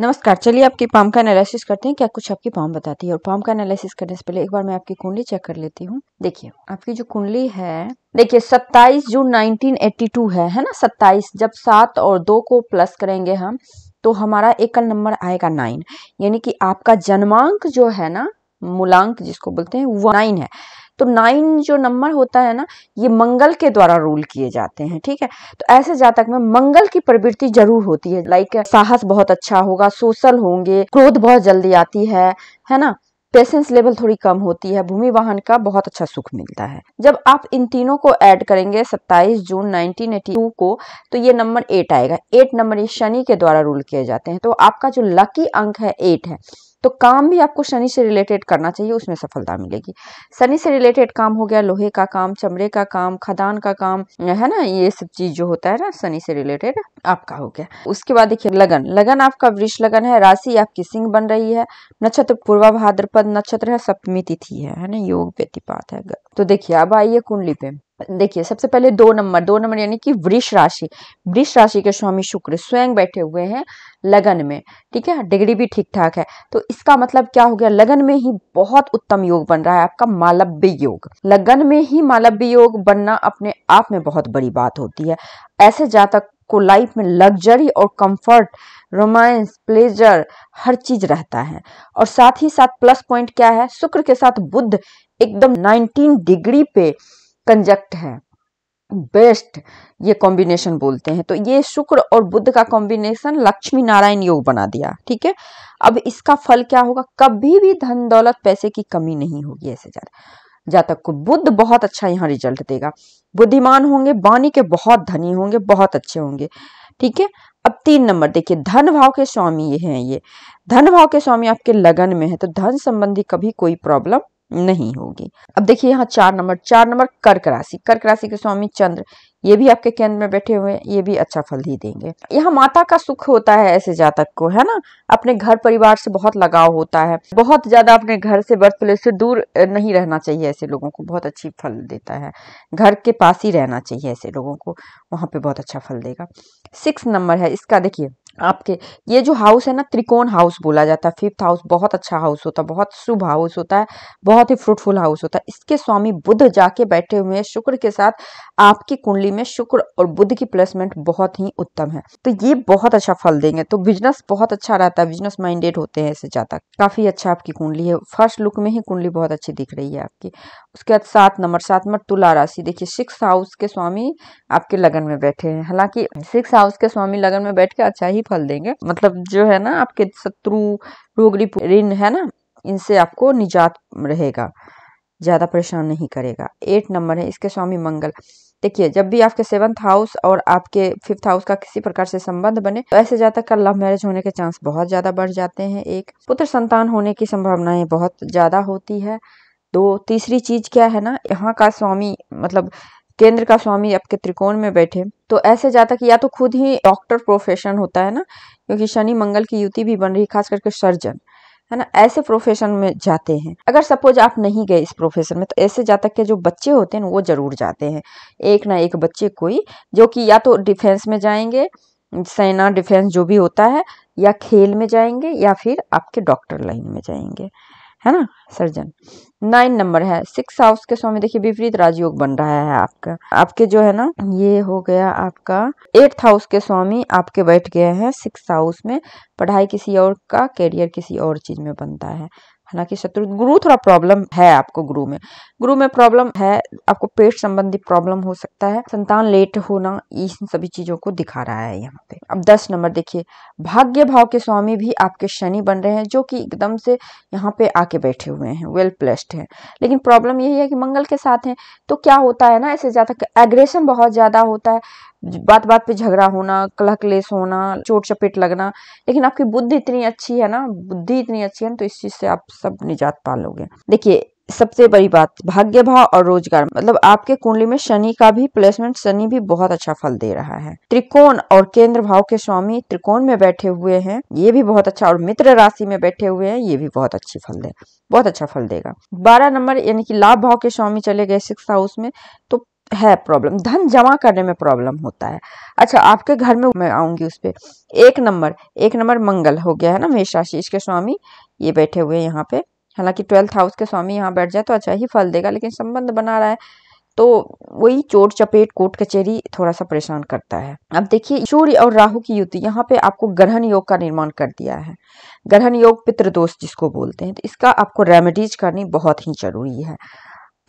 नमस्कार चलिए आपकी पाम का एनालिसिस करते हैं क्या कुछ आपकी पाम बताती है और पाम का एनालिसिस करने से पहले एक बार मैं आपकी कुंडली चेक कर लेती हूँ देखिए आपकी जो कुंडली है देखिए 27 जून 1982 है है ना 27 जब सात और दो को प्लस करेंगे हम तो हमारा एकल नंबर आएगा नाइन यानी कि आपका जन्मांक जो है ना मूलांक जिसको बोलते हैं वो नाइन है तो नाइन जो नंबर होता है ना ये मंगल के द्वारा रूल किए जाते हैं ठीक है तो ऐसे जातक में मंगल की प्रवृत्ति जरूर होती है लाइक साहस बहुत अच्छा होगा सोशल होंगे क्रोध बहुत जल्दी आती है है ना पेशेंस लेवल थोड़ी कम होती है भूमि वाहन का बहुत अच्छा सुख मिलता है जब आप इन तीनों को ऐड करेंगे 27 जून 1982 को तो ये नंबर एट आएगा एट नंबर ये शनि के द्वारा रूल किए जाते हैं तो आपका जो लकी अंक है एट है तो काम भी आपको शनि से रिलेटेड करना चाहिए उसमें सफलता मिलेगी शनि से रिलेटेड काम हो गया लोहे का काम चमड़े का काम खदान का काम है ना ये सब चीज जो होता है ना शनि से रिलेटेड आपका हो गया उसके बाद देखिए लगन लगन आपका वृक्ष लगन है राशि आपकी सिंह बन रही है नक्षत्र पूर्वा भाद्रपद नक्षत्र है सप्तमी तिथि है ना योग व्यतिपात है तो देखिए अब आइए कुंडली पे देखिए सबसे पहले दो नंबर दो नंबर यानी कि वृष राशि वृष राशि के स्वामी शुक्र स्वयं बैठे हुए हैं लगन में ठीक है डिग्री भी ठीक ठाक है तो इसका मतलब क्या हो गया लगन में ही बहुत उत्तम योग बन रहा है आपका मालव्य योग लगन में ही मालव्य योग बनना अपने आप में बहुत बड़ी बात होती है ऐसे जातक को लाइफ में लग्जरी और कंफर्ट रोमांस प्लेजर हर चीज रहता है और साथ ही साथ प्लस पॉइंट क्या है शुक्र के साथ बुद्ध एकदम 19 डिग्री पे कंजक्ट है बेस्ट ये कॉम्बिनेशन बोलते हैं तो ये शुक्र और बुद्ध का कॉम्बिनेशन लक्ष्मी नारायण योग बना दिया ठीक है अब इसका फल क्या होगा कभी भी धन दौलत पैसे की कमी नहीं होगी ऐसे ज्यादा जातक को बुद्ध बहुत अच्छा यहाँ रिजल्ट देगा बुद्धिमान होंगे वाणी के बहुत धनी होंगे बहुत अच्छे होंगे ठीक है अब तीन नंबर देखिए धन भाव के स्वामी ये हैं ये धन भाव के स्वामी आपके लगन में है तो धन संबंधी कभी कोई प्रॉब्लम नहीं होगी अब देखिए यहाँ चार नंबर चार नंबर कर्क राशि कर्क राशि के स्वामी चंद्र ये भी आपके केंद्र में बैठे हुए ये भी अच्छा फल ही देंगे यहाँ माता का सुख होता है ऐसे जातक को है ना अपने घर परिवार से बहुत लगाव होता है बहुत ज्यादा अपने घर से बर्थ प्लेस से दूर नहीं रहना चाहिए ऐसे लोगों को बहुत अच्छी फल देता है घर के पास ही रहना चाहिए ऐसे लोगों को वहां पे बहुत अच्छा फल देगा सिक्स नंबर है इसका देखिए आपके ये जो हाउस है ना त्रिकोण हाउस बोला जाता है फिफ्थ हाउस बहुत अच्छा हाउस होता है बहुत शुभ हाउस होता है बहुत ही फ्रूटफुल हाउस होता है इसके स्वामी बुद्ध जाके बैठे हुए हैं शुक्र के साथ आपकी कुंडली में शुक्र और बुद्ध की प्लेसमेंट बहुत ही उत्तम है तो ये बहुत अच्छा फल देंगे तो बिजनेस बहुत अच्छा रहता है बिजनेस माइंडेड होते हैं ऐसे जातक काफी अच्छा आपकी कुंडली है फर्स्ट लुक में ही कुंडली बहुत अच्छी दिख रही है आपकी उसके बाद सात नंबर सात नंबर तुला राशि देखिए सिक्स हाउस के स्वामी आपके लगन में बैठे हैं हालांकि सिक्स हाउस के स्वामी लगन में बैठ के अच्छा ही फल देंगे मतलब जो है ना आपके शत्रु रोग ऋण है ना इनसे आपको निजात रहेगा ज़्यादा परेशान नहीं करेगा एट नंबर है इसके स्वामी मंगल देखिए जब भी आपके सेवंथ हाउस और आपके फिफ्थ हाउस का किसी प्रकार से संबंध बने तो ऐसे जातक का लव मैरिज होने के चांस बहुत ज़्यादा बढ़ जाते हैं एक पुत्र संतान होने की संभावनाएं बहुत ज़्यादा होती है दो तीसरी चीज क्या है ना यहाँ का स्वामी मतलब केंद्र का स्वामी आपके त्रिकोण में बैठे तो ऐसे जातक या तो खुद ही डॉक्टर प्रोफेशन होता है ना क्योंकि शनि मंगल की युति भी बन रही खास करके सर्जन है ना ऐसे प्रोफेशन में जाते हैं अगर सपोज आप नहीं गए इस प्रोफेशन में तो ऐसे जातक के जो बच्चे होते हैं वो जरूर जाते हैं एक ना एक बच्चे कोई जो कि या तो डिफेंस में जाएंगे सेना डिफेंस जो भी होता है या खेल में जाएंगे या फिर आपके डॉक्टर लाइन में जाएंगे है ना सर्जन नाइन नंबर है सिक्स हाउस के स्वामी देखिए विपरीत राजयोग बन रहा है आपका आपके जो है ना ये हो गया आपका एट्थ हाउस के स्वामी आपके बैठ गए हैं सिक्स हाउस में पढ़ाई किसी और का करियर किसी और चीज में बनता है हालांकि शत्रु गुरु थोड़ा प्रॉब्लम है आपको गुरु में गुरु में प्रॉब्लम है आपको पेट संबंधी प्रॉब्लम हो सकता है संतान लेट होना इन सभी चीजों को दिखा रहा है यहाँ पे अब दस नंबर देखिए भाग्य भाव के स्वामी भी आपके शनि बन रहे हैं जो कि एकदम से यहाँ पे आके बैठे हुए हैं वेल प्लेस्ड है लेकिन प्रॉब्लम यही है कि मंगल के साथ हैं तो क्या होता है ना ऐसे ज़्यादा एग्रेशन बहुत ज़्यादा होता है बात बात पे झगड़ा होना कलह क्लेश होना चोट चपेट लगना लेकिन आपकी बुद्धि इतनी अच्छी है ना बुद्धि इतनी अच्छी है ना तो इस चीज से आप सब निजात पा लोगे देखिए सबसे बड़ी बात भाग्य भाव और रोजगार मतलब आपके कुंडली में शनि का भी प्लेसमेंट शनि भी बहुत अच्छा फल दे रहा है त्रिकोण और केंद्र भाव के स्वामी त्रिकोण में बैठे हुए हैं ये भी बहुत अच्छा और मित्र राशि में बैठे हुए हैं ये भी बहुत अच्छी फल दे बहुत अच्छा फल देगा बारह नंबर यानी कि लाभ भाव के स्वामी चले गए सिक्स हाउस में तो है प्रॉब्लम धन जमा करने में प्रॉब्लम होता है अच्छा आपके घर में मैं आऊंगी उस पर एक नंबर एक नंबर मंगल हो गया है ना मेष राशि इसके स्वामी ये बैठे हुए हैं यहाँ पे हालांकि ट्वेल्थ हाउस के स्वामी यहाँ बैठ जाए तो अच्छा ही फल देगा लेकिन संबंध बना रहा है तो वही चोट चपेट कोर्ट कचेरी थोड़ा सा परेशान करता है अब देखिए सूर्य और राहु की युति यहाँ पे आपको ग्रहण योग का निर्माण कर दिया है ग्रहण योग पितृदोष जिसको बोलते हैं तो इसका आपको रेमेडीज करनी बहुत ही जरूरी है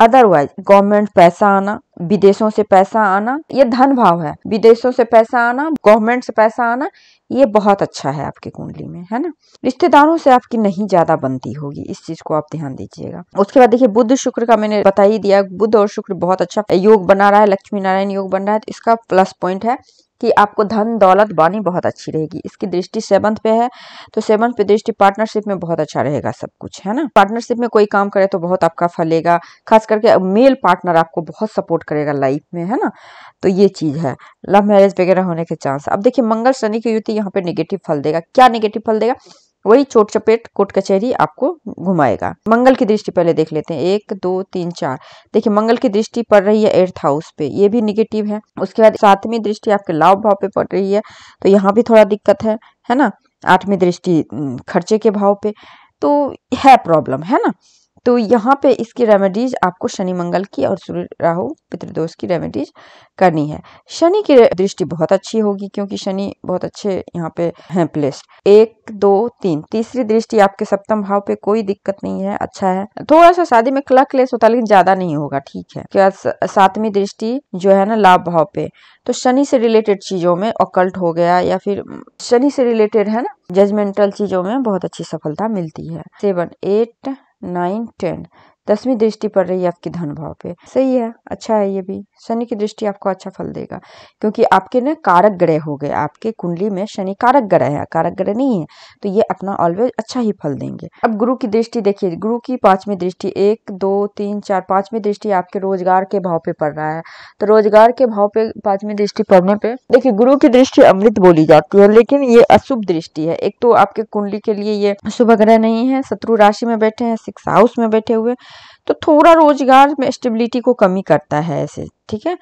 अदरवाइज गवर्नमेंट पैसा आना विदेशों से पैसा आना ये धन भाव है विदेशों से पैसा आना गवर्नमेंट से पैसा आना ये बहुत अच्छा है आपकी कुंडली में है ना रिश्तेदारों से आपकी नहीं ज्यादा बनती होगी इस चीज को आप ध्यान दीजिएगा उसके बाद देखिए बुद्ध शुक्र का मैंने बता ही दिया बुद्ध और शुक्र बहुत अच्छा योग बना रहा है लक्ष्मी नारायण योग बन रहा है तो इसका प्लस पॉइंट है कि आपको धन दौलत बानी बहुत अच्छी रहेगी इसकी दृष्टि सेवंथ पे है तो सेवंथ पे दृष्टि पार्टनरशिप में बहुत अच्छा रहेगा सब कुछ है ना पार्टनरशिप में कोई काम करे तो बहुत आपका फलेगा खास करके मेल पार्टनर आपको बहुत सपोर्ट करेगा लाइफ में है ना तो ये चीज़ है लव मैरिज वगैरह होने के चांस अब देखिए मंगल शनि की युति यहाँ पे निगेटिव फल देगा क्या निगेटिव फल देगा वही चोट चपेट कोर्ट कचहरी आपको घुमाएगा मंगल की दृष्टि पहले देख लेते हैं एक दो तीन चार देखिए मंगल की दृष्टि पड़ रही है एर्थ हाउस पे ये भी निगेटिव है उसके बाद सातवीं दृष्टि आपके लाभ भाव पे पड़ रही है तो यहाँ भी थोड़ा दिक्कत है है ना आठवीं दृष्टि खर्चे के भाव पे तो है प्रॉब्लम है ना तो यहाँ पे इसकी रेमेडीज आपको शनि मंगल की और सूर्य राहु पितृदोष की रेमेडीज करनी है शनि की दृष्टि बहुत अच्छी होगी क्योंकि शनि बहुत अच्छे यहाँ पे हैं प्लेस्ड एक दो तीन तीसरी दृष्टि आपके सप्तम भाव पे कोई दिक्कत नहीं है अच्छा है थोड़ा सा शादी में क्लक लेस होता लेकिन ज्यादा नहीं होगा ठीक है क्या सातवीं दृष्टि जो है ना लाभ भाव पे तो शनि से रिलेटेड चीजों में अकल्ट हो गया या फिर शनि से रिलेटेड है ना जजमेंटल चीजों में बहुत अच्छी सफलता मिलती है सेवन एट nine, ten. दसवीं दृष्टि पड़ रही है आपके धन भाव पे सही है अच्छा है ये भी शनि की दृष्टि आपको अच्छा फल देगा क्योंकि आपके ना कारक ग्रह हो गए आपके कुंडली में शनि कारक ग्रह है कारक ग्रह नहीं है तो ये अपना ऑलवेज अच्छा ही फल देंगे अब गुरु की दृष्टि देखिए गुरु की पांचवी दृष्टि एक दो तीन चार पांचवी दृष्टि आपके रोजगार के भाव पे पड़ रहा है तो रोजगार के भाव पे पांचवी दृष्टि पड़ने पे देखिये गुरु की दृष्टि अमृत बोली जाती है लेकिन ये अशुभ दृष्टि है एक तो आपके कुंडली के लिए ये शुभ ग्रह नहीं है शत्रु राशि में बैठे हैं सिक्स हाउस में बैठे हुए तो थोड़ा रोजगार में स्टेबिलिटी को कमी करता है ऐसे ठीक है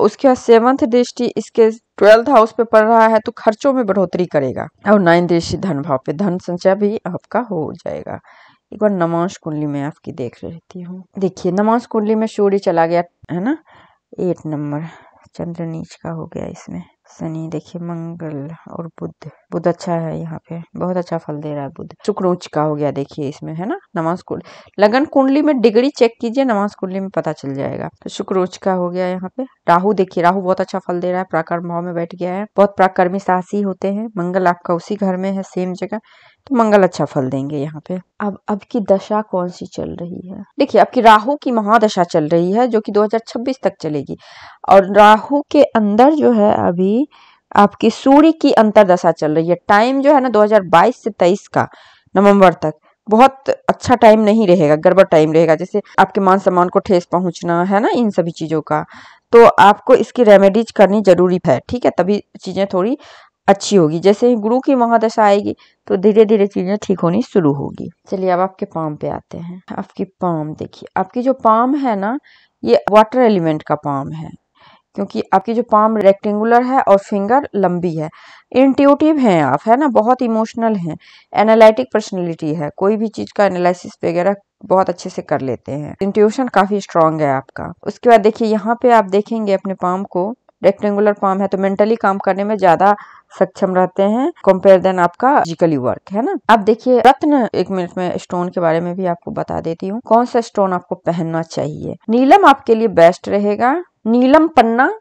उसके बाद सेवंथ दृष्टि इसके ट्वेल्थ हाउस पे पड़ रहा है तो खर्चों में बढ़ोतरी करेगा और नाइन्थ दृष्टि धन भाव पे धन संचय भी आपका हो जाएगा एक बार नमाज कुंडली में आपकी देख रहती हूँ देखिए नमाज कुंडली में सूर्य चला गया है ना एट नंबर चंद्र नीच का हो गया इसमें शनि देखिए मंगल और बुद्ध बुद्ध अच्छा है यहाँ पे बहुत अच्छा फल दे रहा है बुद्ध शुक्र उच्च का हो गया देखिए इसमें है ना नमाज कुंड लगन कुंडली में डिग्री चेक कीजिए नमाज कुंडली में पता चल जाएगा तो शुक्र उच्च का हो गया यहाँ पे राहु देखिए राहु बहुत अच्छा फल दे रहा है प्राकर्म भाव में बैठ गया है बहुत प्राकर्मी साहसी होते हैं मंगल आपका उसी घर में है सेम जगह तो मंगल अच्छा फल देंगे यहाँ पे अब अब की दशा कौन सी चल रही है देखिए अब की राहु की महादशा चल रही है जो कि 2026 तक चलेगी और राहु के अंदर जो है अभी आपकी सूर्य की अंतरदशा चल रही है टाइम जो है ना 2022 से 23 का नवंबर तक बहुत अच्छा टाइम नहीं रहेगा गड़बड़ टाइम रहेगा जैसे आपके मान सम्मान को ठेस पहुंचना है ना इन सभी चीज़ों का तो आपको इसकी रेमेडीज करनी जरूरी है ठीक है तभी चीज़ें थोड़ी अच्छी होगी जैसे ही गुरु की महादशा आएगी तो धीरे धीरे चीज़ें ठीक होनी शुरू होगी चलिए अब आपके पाम पे आते हैं आपकी पाम देखिए आपकी जो पाम है ना ये वाटर एलिमेंट का पाम है क्योंकि आपकी जो पाम रेक्टेंगुलर है और फिंगर लंबी है इंट्यूटिव हैं आप है ना बहुत इमोशनल हैं एनालिटिक पर्सनैलिटी है कोई भी चीज़ का एनालिसिस वगैरह बहुत अच्छे से कर लेते हैं इंट्यूशन काफ़ी स्ट्रांग है आपका उसके बाद देखिए यहाँ पे आप देखेंगे अपने पाम को रेक्टेंगुलर पाम है तो मेंटली काम करने में ज़्यादा सक्षम रहते हैं कंपेयर देन आपका फिजिकली वर्क है ना अब देखिए रत्न एक मिनट में स्टोन के बारे में भी आपको बता देती हूँ कौन सा स्टोन आपको पहनना चाहिए नीलम आपके लिए बेस्ट रहेगा नीलम पन्ना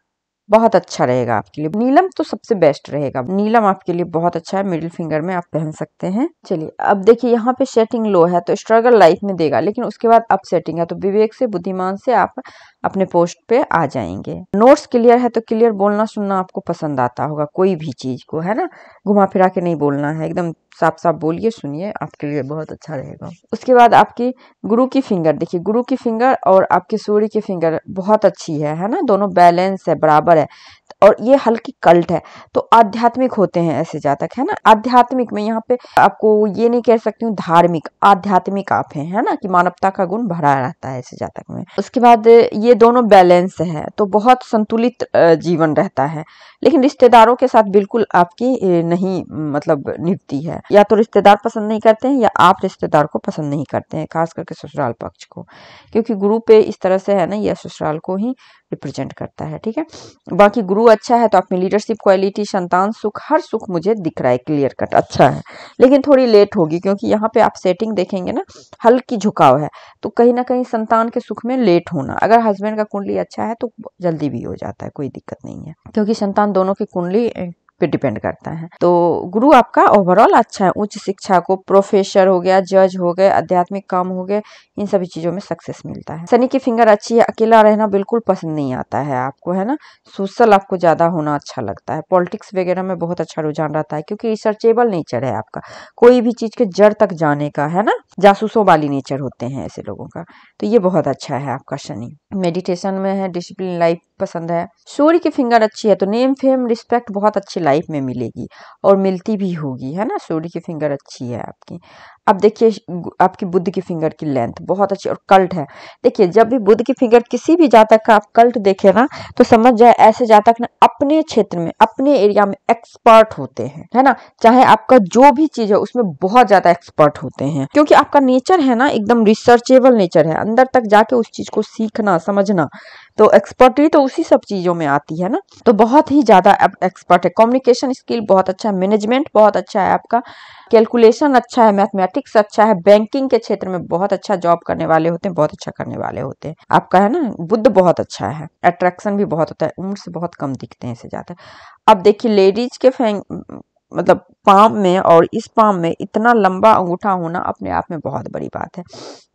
बहुत अच्छा रहेगा आपके लिए नीलम तो सबसे बेस्ट रहेगा नीलम आपके लिए बहुत अच्छा है मिडिल फिंगर में आप पहन सकते हैं चलिए अब देखिए यहाँ पे सेटिंग लो है तो स्ट्रगल लाइफ में देगा लेकिन उसके बाद अप सेटिंग है तो विवेक से बुद्धिमान से आप अपने पोस्ट पे आ जाएंगे नोट्स क्लियर है तो क्लियर बोलना सुनना आपको पसंद आता होगा कोई भी चीज को है ना घुमा फिरा के नहीं बोलना है एकदम साफ साफ बोलिए सुनिए आपके लिए बहुत अच्छा रहेगा उसके बाद आपकी गुरु की फिंगर देखिए गुरु की फिंगर और आपकी सूर्य की फिंगर बहुत अच्छी है है ना दोनों बैलेंस है बराबर है और ये हल्की कल्ट है तो आध्यात्मिक होते हैं ऐसे जातक है ना आध्यात्मिक में यहाँ पे आपको ये नहीं कह सकती हूँ धार्मिक आध्यात्मिक आप है, है ना कि मानवता का गुण भरा रहता है ऐसे जातक में उसके बाद ये दोनों बैलेंस है तो बहुत संतुलित जीवन रहता है लेकिन रिश्तेदारों के साथ बिल्कुल आपकी नहीं मतलब निपती है या तो रिश्तेदार पसंद नहीं करते हैं या आप रिश्तेदार को पसंद नहीं करते हैं खास करके ससुराल पक्ष को क्योंकि गुरु पे इस तरह से है ना यह ससुराल को ही रिप्रेजेंट करता है ठीक है बाकी गुरु अच्छा है तो आप में लीडरशिप क्वालिटी संतान सुख हर सुख मुझे दिख रहा है क्लियर कट अच्छा है लेकिन थोड़ी लेट होगी क्योंकि यहाँ पे आप सेटिंग देखेंगे ना हल्की झुकाव है तो कहीं ना कहीं संतान के सुख में लेट होना अगर हस्बैंड का कुंडली अच्छा है तो जल्दी भी हो जाता है कोई दिक्कत नहीं है क्योंकि संतान दोनों की कुंडली पे डिपेंड करता है तो गुरु आपका ओवरऑल अच्छा है उच्च शिक्षा को प्रोफेसर हो गया जज हो गए आध्यात्मिक काम हो गए इन सभी चीजों में सक्सेस मिलता है शनि की फिंगर अच्छी है अकेला रहना बिल्कुल पसंद नहीं आता है आपको है ना सोशल आपको ज्यादा होना अच्छा लगता है पॉलिटिक्स वगैरह में बहुत अच्छा रुझान रहता है क्योंकि रिसर्चेबल नेचर है आपका कोई भी चीज के जड़ तक जाने का है ना जासूसों वाली नेचर होते हैं ऐसे लोगों का तो ये बहुत अच्छा है आपका शनि मेडिटेशन में है डिसिप्लिन लाइफ पसंद है सूर्य की फिंगर अच्छी है तो नेम फेम रिस्पेक्ट बहुत अच्छी लाइफ में मिलेगी और मिलती भी होगी है ना सूर्य की फिंगर अच्छी है आपकी अब देखिए आपकी बुद्ध की फिंगर की लेंथ बहुत अच्छी और कल्ट है देखिए जब भी बुद्ध की फिंगर किसी भी जातक का आप कल्ट देखे ना तो समझ जाए ऐसे जातक ना अपने क्षेत्र में अपने एरिया में एक्सपर्ट होते हैं है ना चाहे आपका जो भी चीज है उसमें बहुत ज्यादा एक्सपर्ट होते हैं क्योंकि आपका नेचर है ना एकदम रिसर्चेबल नेचर है अंदर तक जाके उस चीज को सीखना समझना तो एक्सपर्टरी तो उसी सब चीजों में आती है ना तो बहुत ही ज्यादा एक्सपर्ट है कम्युनिकेशन स्किल बहुत अच्छा है मैनेजमेंट बहुत अच्छा है आपका कैलकुलेशन अच्छा है मैथमेटिक्स फिक्स अच्छा है बैंकिंग के क्षेत्र में बहुत अच्छा जॉब करने वाले होते हैं बहुत अच्छा करने वाले होते हैं आपका है ना बुद्ध बहुत अच्छा है अट्रैक्शन भी बहुत होता है उम्र से बहुत कम दिखते हैं इसे ज्यादा अब देखिए लेडीज के फैंग मतलब पाम में और इस पाम में इतना लंबा अंगूठा होना अपने आप में बहुत बड़ी बात है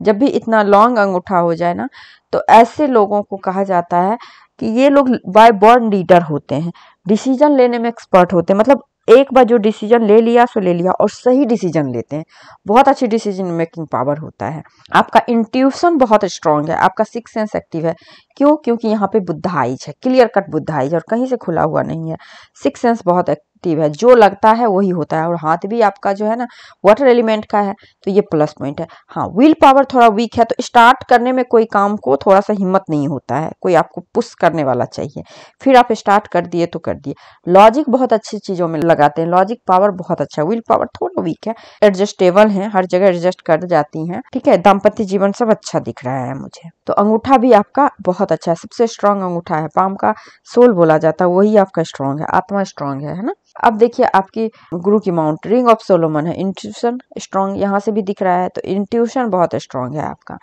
जब भी इतना लॉन्ग अंगूठा हो जाए ना तो ऐसे लोगों को कहा जाता है कि ये लोग बाय बॉर्न लीडर होते हैं डिसीजन लेने में एक्सपर्ट होते हैं मतलब एक बार जो डिसीजन ले लिया सो ले लिया और सही डिसीजन लेते हैं बहुत अच्छी डिसीजन मेकिंग पावर होता है आपका इंट्यूशन बहुत स्ट्रांग है आपका सिक्स सेंस एक्टिव है क्यों क्योंकि यहाँ पे बुद्धाइज है क्लियर कट बुद्धाइज और कहीं से खुला हुआ नहीं है सिक्स सेंस बहुत पॉजिटिव है जो लगता है वही होता है और हाथ भी आपका जो है ना वाटर एलिमेंट का है तो ये प्लस पॉइंट है हाँ विल पावर थोड़ा वीक है तो स्टार्ट करने में कोई काम को थोड़ा सा हिम्मत नहीं होता है कोई आपको पुश करने वाला चाहिए फिर आप स्टार्ट कर दिए तो कर दिए लॉजिक बहुत अच्छी चीज़ों में लगाते हैं लॉजिक पावर बहुत अच्छा है विल पावर थोड़ा वीक है एडजस्टेबल है हर जगह एडजस्ट कर जाती है ठीक है दाम्पत्य जीवन सब अच्छा दिख रहा है मुझे तो अंगूठा भी आपका बहुत अच्छा है सबसे स्ट्रांग अंगूठा है पाम का सोल बोला जाता है वही आपका स्ट्रांग है आत्मा स्ट्रांग है ना अब देखिए आपकी गुरु की माउंट रिंग ऑफ सोलोमन है इंट्यूशन स्ट्रांग यहाँ से भी दिख रहा है तो इंट्यूशन बहुत स्ट्रांग है आपका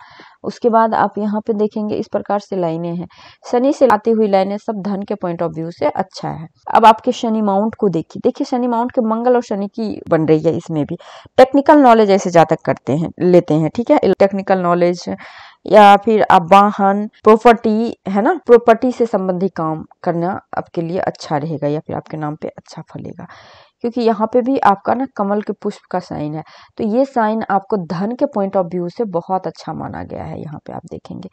उसके बाद आप यहाँ पे देखेंगे इस प्रकार से लाइनें हैं शनि से लाती हुई लाइनें सब धन के पॉइंट ऑफ व्यू से अच्छा है अब आपके शनि माउंट को देखिए देखिए शनि माउंट के मंगल और शनि की बन रही है इसमें भी टेक्निकल नॉलेज ऐसे जातक करते हैं लेते हैं ठीक है टेक्निकल नॉलेज या फिर आप वाहन प्रॉपर्टी है ना प्रॉपर्टी से संबंधित काम करना आपके लिए अच्छा रहेगा या फिर आपके नाम पे अच्छा फलेगा क्योंकि यहाँ पे भी आपका ना कमल के पुष्प का साइन है तो ये साइन आपको धन के पॉइंट ऑफ व्यू से बहुत अच्छा माना गया है यहाँ पे आप देखेंगे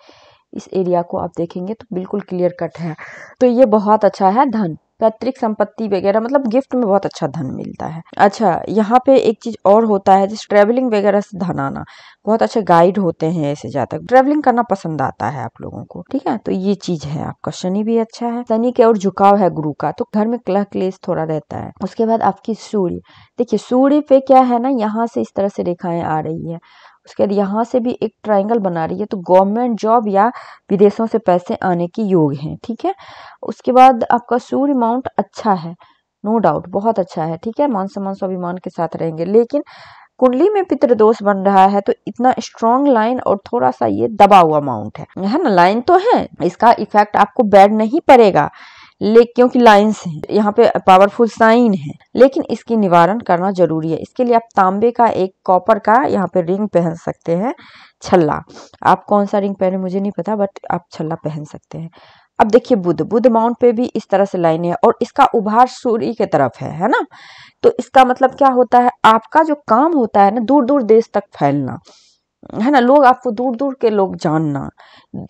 इस एरिया को आप देखेंगे तो बिल्कुल क्लियर कट है तो ये बहुत अच्छा है धन पैतृक संपत्ति वगैरह मतलब गिफ्ट में बहुत अच्छा धन मिलता है अच्छा यहाँ पे एक चीज और होता है जैसे ट्रेवलिंग वगैरह से धन आना बहुत अच्छे गाइड होते हैं ऐसे जातक ट्रेवलिंग करना पसंद आता है आप लोगों को ठीक है तो ये चीज है आपका शनि भी अच्छा है शनि के और झुकाव है गुरु का तो घर में क्लह क्लेश थोड़ा रहता है उसके बाद आपकी सूर्य देखिए सूर्य पे क्या है ना यहाँ से इस तरह से रेखाएं आ रही है उसके बाद यहाँ से भी एक ट्राइंगल बना रही है तो गवर्नमेंट जॉब या विदेशों से पैसे आने की योग हैं ठीक है उसके बाद आपका सूर्य माउंट अच्छा है नो डाउट बहुत अच्छा है ठीक है मान सम्मान स्वाभिमान के साथ रहेंगे लेकिन कुंडली में पितृदोष बन रहा है तो इतना स्ट्रॉन्ग लाइन और थोड़ा सा ये दबा हुआ माउंट है है ना लाइन तो है इसका इफेक्ट आपको बैड नहीं पड़ेगा ले क्योंकि लाइन्स है यहाँ पे पावरफुल साइन है लेकिन इसकी निवारण करना जरूरी है इसके लिए आप तांबे का एक कॉपर का यहाँ पे रिंग पहन सकते हैं छल्ला आप कौन सा रिंग पहने मुझे नहीं पता बट आप छल्ला पहन सकते हैं अब देखिए बुद्ध बुद्ध माउंट पे भी इस तरह से लाइन है और इसका उभार सूर्य की तरफ है है ना तो इसका मतलब क्या होता है आपका जो काम होता है ना दूर दूर देश तक फैलना है ना लोग आपको दूर दूर के लोग जानना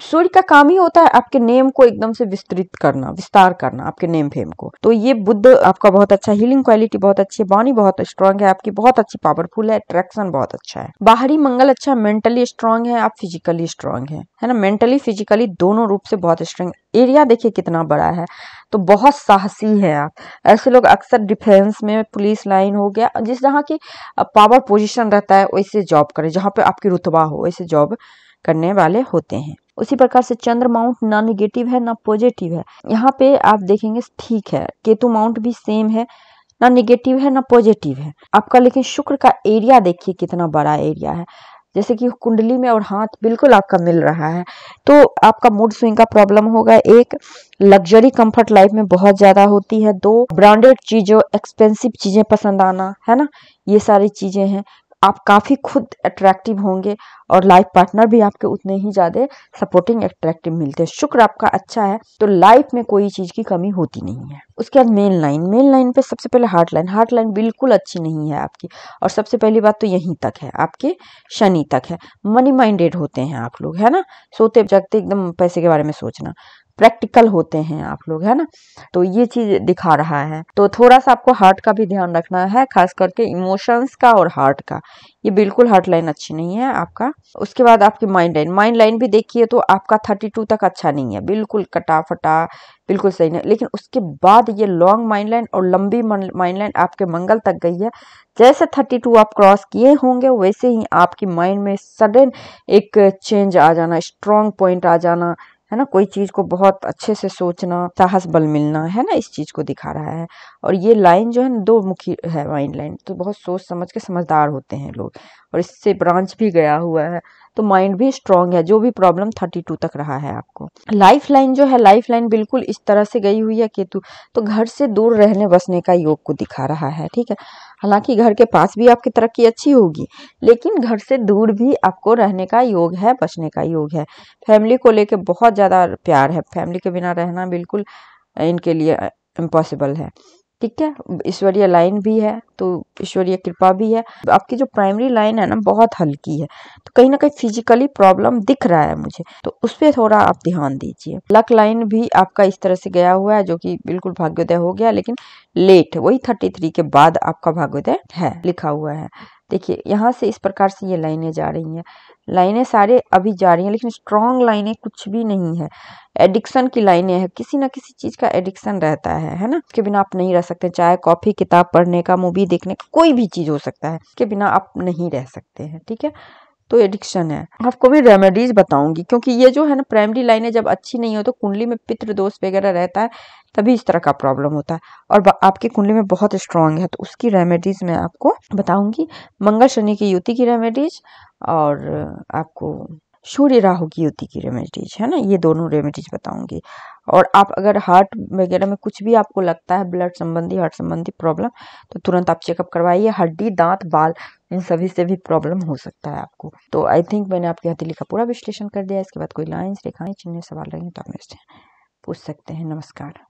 सूर्य का काम ही होता है आपके नेम को एकदम से विस्तृत करना विस्तार करना आपके नेम फेम को तो ये बुद्ध आपका बहुत अच्छा हीलिंग क्वालिटी बहुत अच्छी है बानी बहुत स्ट्रांग है आपकी बहुत अच्छी पावरफुल है अट्रैक्शन बहुत अच्छा है बाहरी मंगल अच्छा मेंटली स्ट्रांग है आप फिजिकली स्ट्रांग है है ना मेंटली फिजिकली दोनों रूप से बहुत स्ट्रांग एरिया देखिए कितना बड़ा है तो बहुत साहसी है आप ऐसे लोग अक्सर डिफेंस में पुलिस लाइन हो गया जिस जहाँ की पावर पोजीशन रहता है वैसे जॉब करें जहाँ पे आपकी रुतबा हो वैसे जॉब करने वाले होते हैं उसी प्रकार से चंद्र माउंट ना निगेटिव है ना पॉजिटिव है यहाँ पे आप देखेंगे ठीक है केतु माउंट भी सेम है ना निगेटिव है ना पॉजिटिव है आपका लेकिन शुक्र का एरिया देखिए कितना बड़ा एरिया है जैसे कि कुंडली में और हाथ बिल्कुल आपका मिल रहा है तो आपका मूड स्विंग का प्रॉब्लम होगा एक लग्जरी कंफर्ट लाइफ में बहुत ज़्यादा होती है दो ब्रांडेड चीज़ों एक्सपेंसिव चीज़ें पसंद आना है ना ये सारी चीज़ें हैं आप काफ़ी खुद अट्रैक्टिव होंगे और लाइफ पार्टनर भी आपके उतने ही ज़्यादा सपोर्टिंग अट्रैक्टिव मिलते हैं शुक्र आपका अच्छा है तो लाइफ में कोई चीज़ की कमी होती नहीं है उसके बाद मेन लाइन मेन लाइन पे सबसे पहले हार्ट लाइन हार्ट लाइन बिल्कुल अच्छी नहीं है आपकी और सबसे पहली बात तो यहीं तक है आपके शनि तक है मनी माइंडेड होते हैं आप लोग है ना सोते जगते एकदम पैसे के बारे में सोचना प्रैक्टिकल होते हैं आप लोग है ना तो ये चीज दिखा रहा है तो थोड़ा सा आपको हार्ट का भी ध्यान रखना है खास करके इमोशंस का और हार्ट का ये बिल्कुल हार्ट लाइन अच्छी नहीं है आपका उसके बाद आपकी माइंड लाइन माइंड लाइन भी देखिए तो आपका थर्टी टू तक अच्छा नहीं है बिल्कुल कटाफटा बिल्कुल सही नहीं लेकिन उसके बाद ये लॉन्ग माइंड लाइन और लंबी माइंड लाइन आपके मंगल तक गई है जैसे थर्टी टू आप क्रॉस किए होंगे वैसे ही आपकी माइंड में सडन एक चेंज आ जाना स्ट्रॉन्ग पॉइंट आ जाना है ना कोई चीज को बहुत अच्छे से सोचना साहस बल मिलना है ना इस चीज को दिखा रहा है और ये लाइन जो है ना दो मुखी है माइंड लाइन तो बहुत सोच समझ के समझदार होते हैं लोग और इससे ब्रांच भी गया हुआ है तो माइंड भी स्ट्रांग है जो भी प्रॉब्लम थर्टी टू तक रहा है आपको लाइफ लाइन जो है लाइफ लाइन बिल्कुल इस तरह से गई हुई है केतु तो घर से दूर रहने बसने का योग को दिखा रहा है ठीक है हालांकि घर के पास भी आपकी तरक्की अच्छी होगी लेकिन घर से दूर भी आपको रहने का योग है बचने का योग है फैमिली को लेकर बहुत ज़्यादा प्यार है फैमिली के बिना रहना बिल्कुल इनके लिए इम्पॉसिबल है ठीक है ईश्वरीय लाइन भी है तो ईश्वरीय कृपा भी है आपकी जो प्राइमरी लाइन है ना बहुत हल्की है तो कहीं ना कहीं फिजिकली प्रॉब्लम दिख रहा है मुझे तो उस पर थोड़ा आप ध्यान दीजिए लक लाइन भी आपका इस तरह से गया हुआ है जो कि बिल्कुल भाग्योदय हो गया लेकिन लेट वही थर्टी थ्री के बाद आपका भाग्योदय है लिखा हुआ है देखिए यहाँ से इस प्रकार से ये लाइनें जा रही हैं लाइनें सारे अभी जा रही हैं लेकिन स्ट्रांग लाइनें कुछ भी नहीं है एडिक्शन की लाइनें हैं किसी ना किसी चीज़ का एडिक्शन रहता है है ना उसके बिना आप नहीं रह सकते चाहे कॉफ़ी किताब पढ़ने का मूवी देखने का कोई भी चीज़ हो सकता है उसके बिना आप नहीं रह सकते हैं ठीक है तो एडिक्शन है आपको भी रेमेडीज बताऊंगी क्योंकि ये जो है ना प्राइमरी लाइनें जब अच्छी नहीं हो तो कुंडली में पितृ दोष वगैरह रहता है तभी इस तरह का प्रॉब्लम होता है और आपकी कुंडली में बहुत स्ट्रांग है तो उसकी रेमेडीज मैं आपको बताऊंगी मंगल शनि की युति की रेमेडीज और आपको सूर्य राहु की युति की रेमेडीज है ना ये दोनों रेमेडीज बताऊंगी और आप अगर हार्ट वगैरह में कुछ भी आपको लगता है ब्लड संबंधी हार्ट संबंधी प्रॉब्लम तो तुरंत आप चेकअप करवाइए हड्डी दांत बाल इन सभी से भी प्रॉब्लम हो सकता है आपको तो आई थिंक मैंने आपके हथेली का पूरा विश्लेषण कर दिया इसके बाद कोई लाइन्स रेखाएं चिन्ह सवाल रहेंगे तो आप मुझसे पूछ सकते हैं नमस्कार